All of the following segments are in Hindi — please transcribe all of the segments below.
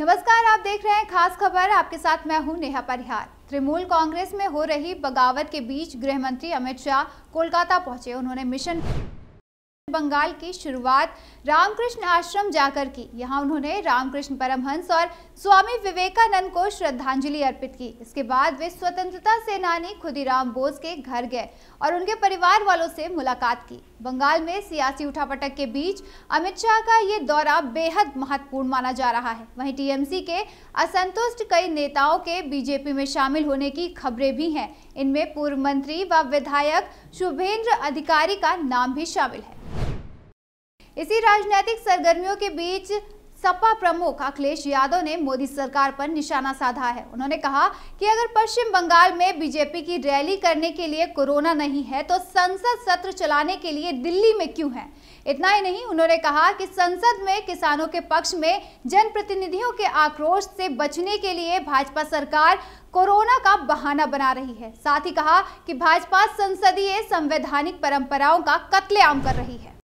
नमस्कार आप देख रहे हैं खास खबर आपके साथ मैं हूं नेहा परिहार तृणमूल कांग्रेस में हो रही बगावत के बीच गृह मंत्री अमित शाह कोलकाता पहुंचे उन्होंने मिशन बंगाल की शुरुआत रामकृष्ण आश्रम जाकर की यहाँ उन्होंने रामकृष्ण परमहंस और स्वामी विवेकानंद को श्रद्धांजलि अर्पित की इसके बाद वे स्वतंत्रता सेनानी खुदीराम बोस के घर गए और उनके परिवार वालों से मुलाकात की बंगाल में सियासी उठापटक के बीच अमित शाह का ये दौरा बेहद महत्वपूर्ण माना जा रहा है वहीं टीएमसी के असंतुष्ट कई नेताओं के बीजेपी में शामिल होने की खबरें भी हैं इनमें पूर्व मंत्री व विधायक शुभेंद्र अधिकारी का नाम भी शामिल है इसी राजनीतिक सरगर्मियों के बीच सपा प्रमुख अखिलेश यादव ने मोदी सरकार पर निशाना साधा है उन्होंने कहा कि अगर पश्चिम बंगाल में बीजेपी की रैली करने के लिए कोरोना नहीं है तो संसद सत्र चलाने के लिए दिल्ली में क्यों है इतना ही नहीं उन्होंने कहा कि संसद में किसानों के पक्ष में जनप्रतिनिधियों के आक्रोश से बचने के लिए भाजपा सरकार कोरोना का बहाना बना रही है साथ ही कहा कि भाजपा संसदीय संवैधानिक परंपराओं का कत्लेआम कर रही है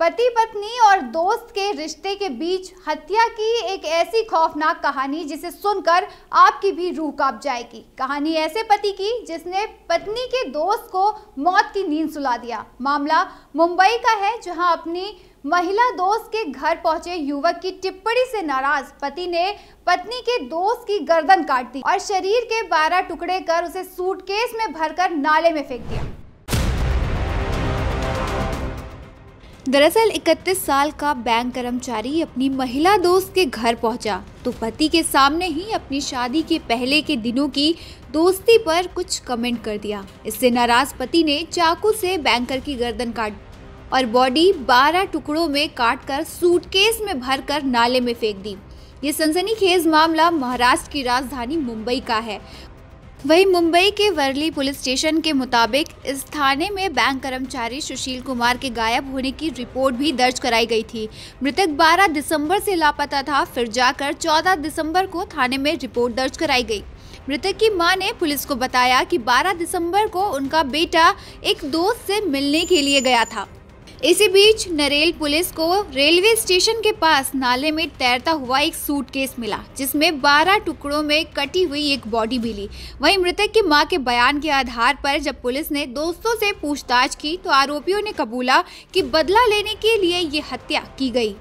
पति पत्नी और दोस्त के रिश्ते के बीच हत्या की एक ऐसी खौफनाक कहानी जिसे सुनकर आपकी भी रूह कांप जाएगी कहानी ऐसे पति की जिसने पत्नी के दोस्त को मौत की नींद सुला दिया मामला मुंबई का है जहां अपनी महिला दोस्त के घर पहुंचे युवक की टिप्पणी से नाराज पति ने पत्नी के दोस्त की गर्दन काट दी और शरीर के बारह टुकड़े कर उसे सूटकेस में भरकर नाले में फेंक दिया दरअसल 31 साल का बैंक कर्मचारी अपनी महिला दोस्त के घर पहुंचा तो पति के सामने ही अपनी शादी के पहले के दिनों की दोस्ती पर कुछ कमेंट कर दिया इससे नाराज पति ने चाकू से बैंकर की गर्दन काट और बॉडी 12 टुकड़ों में काटकर सूटकेस में भरकर नाले में फेंक दी ये सनसनीखेज मामला महाराष्ट्र की राजधानी मुंबई का है वहीं मुंबई के वर्ली पुलिस स्टेशन के मुताबिक इस थाने में बैंक कर्मचारी सुशील कुमार के गायब होने की रिपोर्ट भी दर्ज कराई गई थी मृतक 12 दिसंबर से लापता था फिर जाकर 14 दिसंबर को थाने में रिपोर्ट दर्ज कराई गई मृतक की मां ने पुलिस को बताया कि 12 दिसंबर को उनका बेटा एक दोस्त से मिलने के लिए गया था इसी बीच नरेल पुलिस को रेलवे स्टेशन के पास नाले में तैरता हुआ एक सूटकेस मिला जिसमें 12 टुकड़ों में कटी हुई एक बॉडी मिली वहीं मृतक की मां के बयान के आधार पर जब पुलिस ने दोस्तों से पूछताछ की तो आरोपियों ने कबूला कि बदला लेने के लिए ये हत्या की गई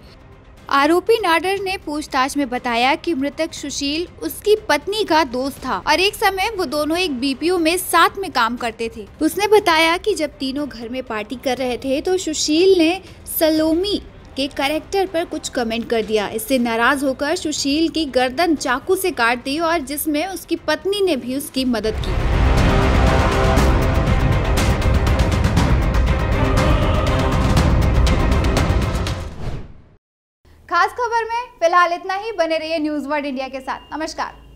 आरोपी नाडर ने पूछताछ में बताया कि मृतक सुशील उसकी पत्नी का दोस्त था और एक समय वो दोनों एक बीपीओ में साथ में काम करते थे उसने बताया कि जब तीनों घर में पार्टी कर रहे थे तो सुशील ने सलोमी के करेक्टर पर कुछ कमेंट कर दिया इससे नाराज होकर सुशील की गर्दन चाकू से काट दी और जिसमें उसकी पत्नी ने भी उसकी मदद की खास खबर में फिलहाल इतना ही बने रहिए न्यूज वर्ल्ड इंडिया के साथ नमस्कार